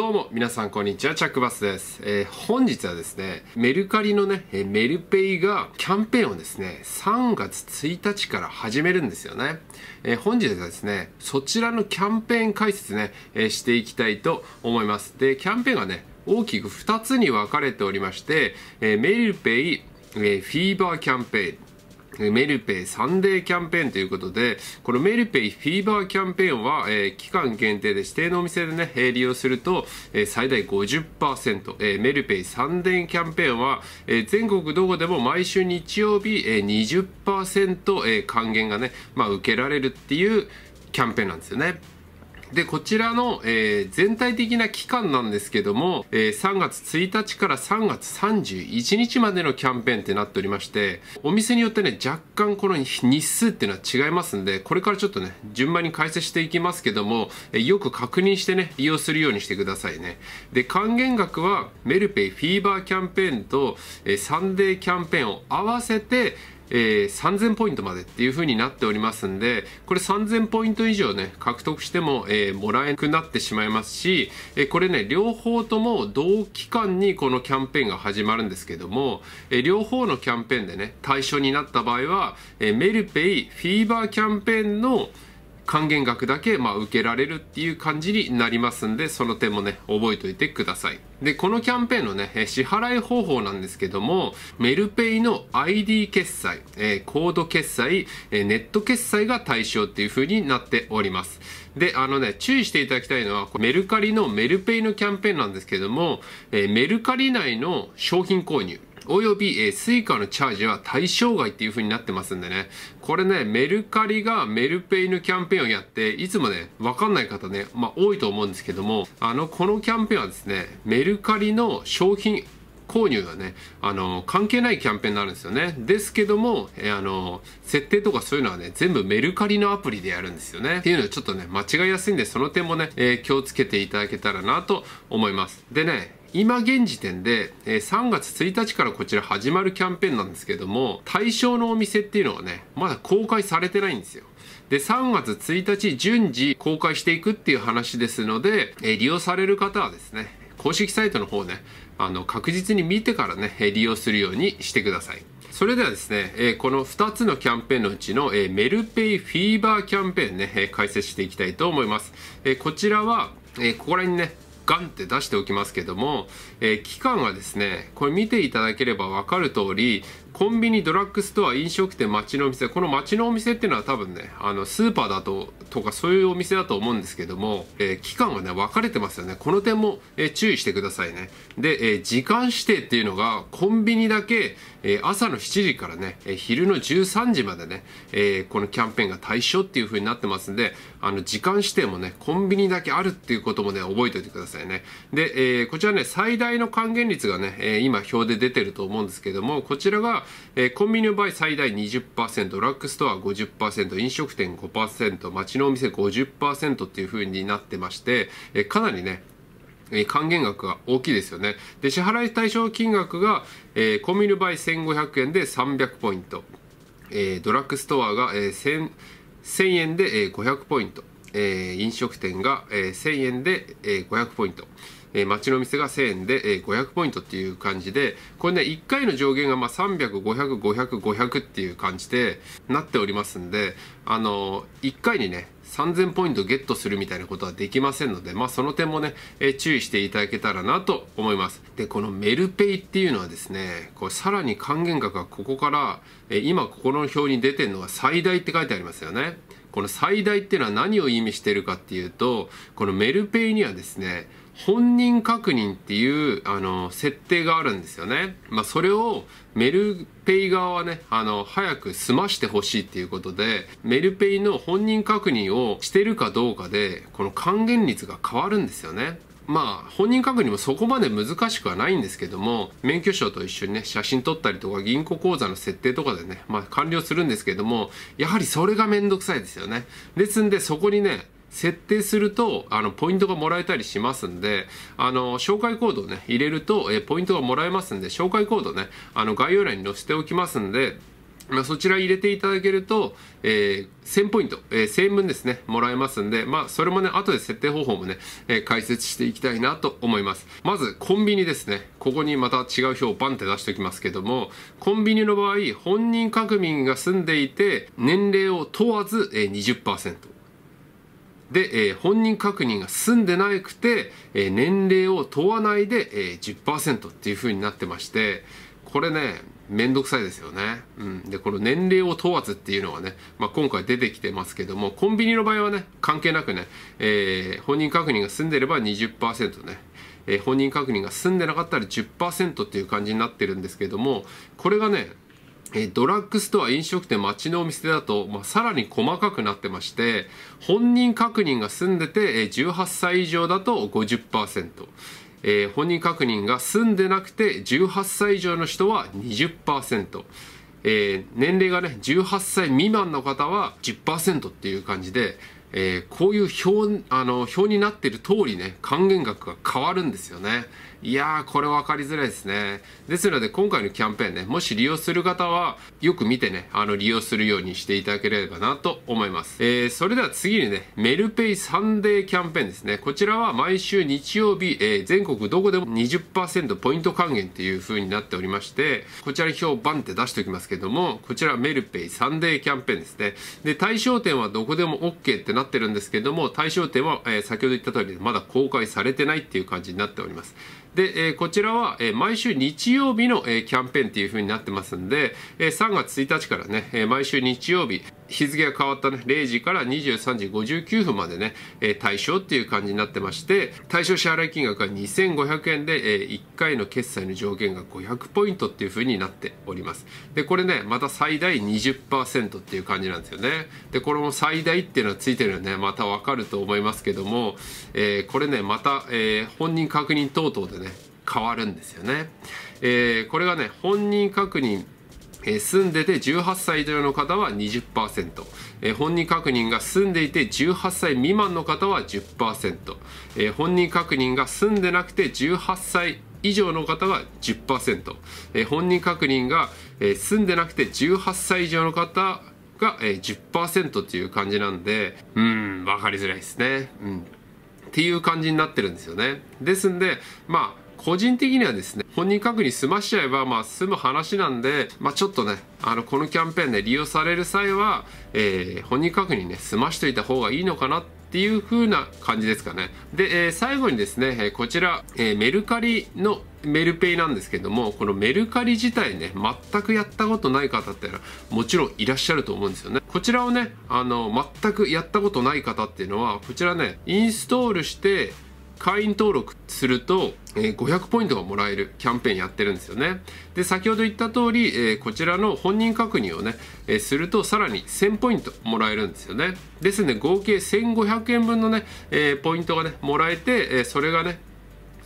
どうも皆さんこんにちはチャックバスです、えー、本日はですねメルカリのねメルペイがキャンペーンをですね3月1日から始めるんですよね、えー、本日はですねそちらのキャンペーン解説ね、えー、していきたいと思いますでキャンペーンがね大きく2つに分かれておりまして、えメルペイ、えフィーバーキャンペーンメルペイサンデーキャンペーンということで、このメルペイフィーバーキャンペーンは、えー、期間限定で指定のお店でね、利用すると、えー、最大50%、えー、メルペイサンデーキャンペーンは、えー、全国どこでも毎週日曜日、えー、20%、えー、還元がね、まあ、受けられるっていうキャンペーンなんですよね。で、こちらの、えー、全体的な期間なんですけども、えー、3月1日から3月31日までのキャンペーンってなっておりまして、お店によってね、若干この日数っていうのは違いますんで、これからちょっとね、順番に解説していきますけども、えー、よく確認してね、利用するようにしてくださいね。で、還元額はメルペイフィーバーキャンペーンと、えー、サンデーキャンペーンを合わせて、えー、3000ポイントまでっていう風になっておりますんで、これ3000ポイント以上ね、獲得しても、えー、もらえなくなってしまいますし、えー、これね、両方とも同期間にこのキャンペーンが始まるんですけども、え両方のキャンペーンでね、対象になった場合は、えメルペイフィーバーキャンペーンの、還元額だけま受けられるっていう感じになりますんで、その点もね、覚えておいてください。で、このキャンペーンのね、支払い方法なんですけども、メルペイの ID 決済、えコード決済、えネット決済が対象っていう風になっております。で、あのね、注意していただきたいのは、メルカリのメルペイのキャンペーンなんですけども、えメルカリ内の商品購入、および、えー、スイカのチャージは対象外っていう風になってますんでね。これね、メルカリがメルペイのキャンペーンをやって、いつもね、わかんない方ね、まあ多いと思うんですけども、あの、このキャンペーンはですね、メルカリの商品購入がね、あの、関係ないキャンペーンになるんですよね。ですけども、えあの、設定とかそういうのはね、全部メルカリのアプリでやるんですよね。っていうのはちょっとね、間違いやすいんで、その点もね、えー、気をつけていただけたらなと思います。でね、今現時点で3月1日からこちら始まるキャンペーンなんですけども対象のお店っていうのはねまだ公開されてないんですよで3月1日順次公開していくっていう話ですので利用される方はですね公式サイトの方ねあの確実に見てからね利用するようにしてくださいそれではですね、この2つのキャンペーンのうちの、メルペイフィーバーキャンペーンね、解説していきたいと思います。こちらは、ここら辺にね、ガンって出しておきますけども、えー、期間はですねこれ見ていただければ分かる通りコンビニドラッグストア飲食店街のお店この街のお店っていうのは多分ねあのスーパーだととかそういうお店だと思うんですけども、えー、期間がね分かれてますよねこの点も、えー、注意してくださいねで、えー、時間指定っていうのがコンビニだけ、えー、朝の7時からね、えー、昼の13時までね、えー、このキャンペーンが対象っていう風になってますんであの時間指定もねコンビニだけあるっていうこともね覚えておいてくださいねで、えー、こちらね最大の還元率がね、えー、今表で出てると思うんですけどもこちらがえー、コンビニの場合最大20%ドラッグストア50%飲食店5%街のお店50%っていう風になってまして、えー、かなりね還元額が大きいですよね。で、支払い対象金額が、えー、コンビニの場合1500円で300ポイント。えー、ドラッグストアが、えー、1000, 1000円で、500ポイント。えー、飲食店が、えー、1000円で、500ポイント。えー、町の店が1000円で、えー、500ポイントっていう感じで、これね、1回の上限がまあ300、500、500、500っていう感じでなっておりますんで、あのー、1回にね、3000ポイントゲットするみたいなことはできませんので、まあ、その点もね、え注意していただけたらなと思います。で、このメルペイっていうのはですね、こさらに還元額がここから、え今ここの表に出てるのは最大って書いてありますよね。この最大っていうのは何を意味してるかっていうとこのメルペイにはですね本人確認っていうあの設定があるんですよね。まあ、それをメルペイ側はね、あの、早く済ましてほしいっていうことで、メルペイの本人確認をしてるかどうかで、この還元率が変わるんですよね。まあ本人確認もそこまで難しくはないんですけども免許証と一緒にね写真撮ったりとか銀行口座の設定とかでねまあ完了するんですけどもやはりそれがめんどくさいですよねですんでそこにね設定するとあのポイントがもらえたりしますんであの紹介コードをね入れるとえポイントがもらえますんで紹介コードねあの概要欄に載せておきますんでまあ、そちら入れていただけると、えー、1000ポイント、えー、1000円分ですね、もらえますんで、まあ、それもね、後で設定方法もね、えー、解説していきたいなと思います。まず、コンビニですね。ここにまた違う表をバンって出しておきますけども、コンビニの場合、本人確認が済んでいて、年齢を問わず、えー、20%。で、えー、本人確認が済んでなくて、えー、年齢を問わないで、えー、10%っていう風になってまして、これね、めんどくさいですよね。うん。で、この年齢を問わずっていうのはね、まあ、今回出てきてますけども、コンビニの場合はね、関係なくね、えー、本人確認が済んでれば20%ね、えー、本人確認が済んでなかったら10%っていう感じになってるんですけども、これがね、えドラッグストア、飲食店、街のお店だと、まあ、さらに細かくなってまして、本人確認が済んでて、え18歳以上だと50%。えー、本人確認が済んでなくて18歳以上の人は20%、えー、年齢がね18歳未満の方は10%っていう感じで、えー、こういう表あの表になってる通りね還元額が変わるんですよね。いやー、これ分かりづらいですね。ですので、今回のキャンペーンね、もし利用する方は、よく見てね、あの、利用するようにしていただければなと思います。えー、それでは次にね、メルペイサンデーキャンペーンですね。こちらは毎週日曜日、えー、全国どこでも20%ポイント還元っていう風になっておりまして、こちらに表バンって出しておきますけども、こちらメルペイサンデーキャンペーンですね。で、対象店はどこでも OK ってなってるんですけども、対象店は、えー、先ほど言った通り、まだ公開されてないっていう感じになっております。で、えこちらは、え毎週日曜日の、えキャンペーンっていう風になってますんで、え3月1日からね、え毎週日曜日、日付が変わったね、0時から23時59分までね、え対象っていう感じになってまして、対象支払い金額が2500円で、え1回の決済の上限が500ポイントっていう風になっております。で、これね、また最大20%っていう感じなんですよね。で、これも最大っていうのはついてるよね、またわかると思いますけども、えー、これね、また、えー、本人確認等々でね、変わるんですよね。えー、これがね、本人確認え住んでて18歳以上の方は20%、え本人確認が住んでいて18歳未満の方は10%、え本人確認が住んでなくて18歳以上の方は10%、え本人確認が、え住んでなくて18歳以上の方が、え10%っていう感じなんで、うん、分かりづらいですね。うんっていう感じになってるんですよね。ですんで、まあ、個人的にはですね、本人確認済ましちゃえば、まあ、済む話なんで、まあ、ちょっとね、あの、このキャンペーンで利用される際は、えー、本人確認ね、済ましといた方がいいのかなっていう風な感じですかね。で、えー、最後にですね、えこちら、えー、メルカリのメルペイなんですけども、このメルカリ自体ね、全くやったことない方っていうのはもちろんいらっしゃると思うんですよね。こちらをね、あの、全くやったことない方っていうのは、こちらね、インストールして、会員登録すると、え500ポイントがもらえるキャンペーンやってるんですよね。で、先ほど言った通り、えこちらの本人確認をね、えするとさらに1000ポイントもらえるんですよね。ですので、合計1500円分のね、えポイントがね、もらえて、えそれがね、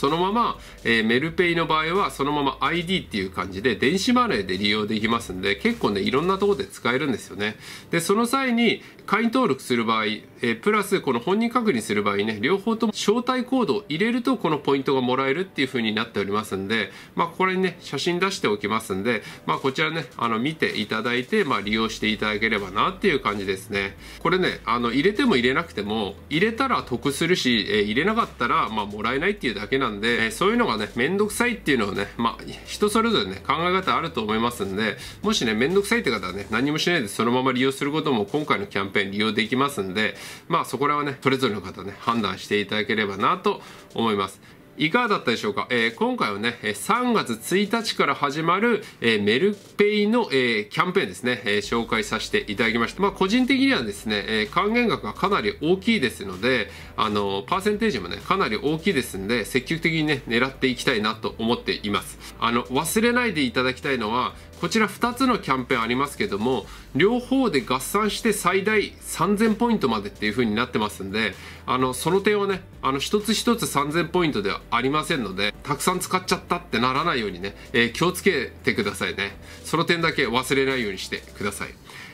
そのまま、えー、メルペイの場合はそのまま ID っていう感じで電子マネーで利用できますんで結構ねいろんなとこで使えるんですよねでその際に会員登録する場合、えー、プラスこの本人確認する場合ね両方とも招待コードを入れるとこのポイントがもらえるっていう風になっておりますんでまあこれにね写真出しておきますんでまあこちらねあの見ていただいてまあ利用していただければなっていう感じですねこれねあの入れても入れなくても入れたら得するし、えー、入れなかったらまあもらえないっていうだけなんでんで、えそういうのがね、めんどくさいっていうのはね、まあ、人それぞれね、考え方あると思いますんで、もしね、めんどくさいって方はね、何もしないでそのまま利用することも今回のキャンペーン利用できますんで、まあそこらはね、それぞれの方ね、判断していただければなと思います。いかがだったでしょうか、えー、今回はね、3月1日から始まる、えー、メルペイの、えー、キャンペーンですね、え紹介させていただきました。まあ、個人的にはですね、え還元額がかなり大きいですので、あのパーセンテージもね、かなり大きいですんで、積極的にね、狙っていきたいなと思っています。あの、忘れないでいただきたいのは、こちら2つのキャンペーンありますけども両方で合算して最大3000ポイントまでっていう風になってますんであのその点はねあの一つ一つ3000ポイントではありませんのでたくさん使っちゃったってならないようにね、えー、気をつけてくださいねその点だけ忘れないようにしてください、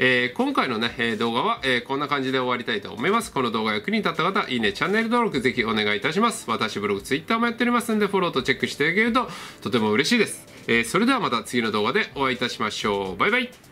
えー、今回のね動画は、えこんな感じで終わりたいと思いますこの動画が役に立った方いいねチャンネル登録ぜひお願いいたします私ブログツイッターもやっておりますんでフォローとチェックしていただけるととても嬉しいですえー、それではまた次の動画でお会いいたしましょうバイバイ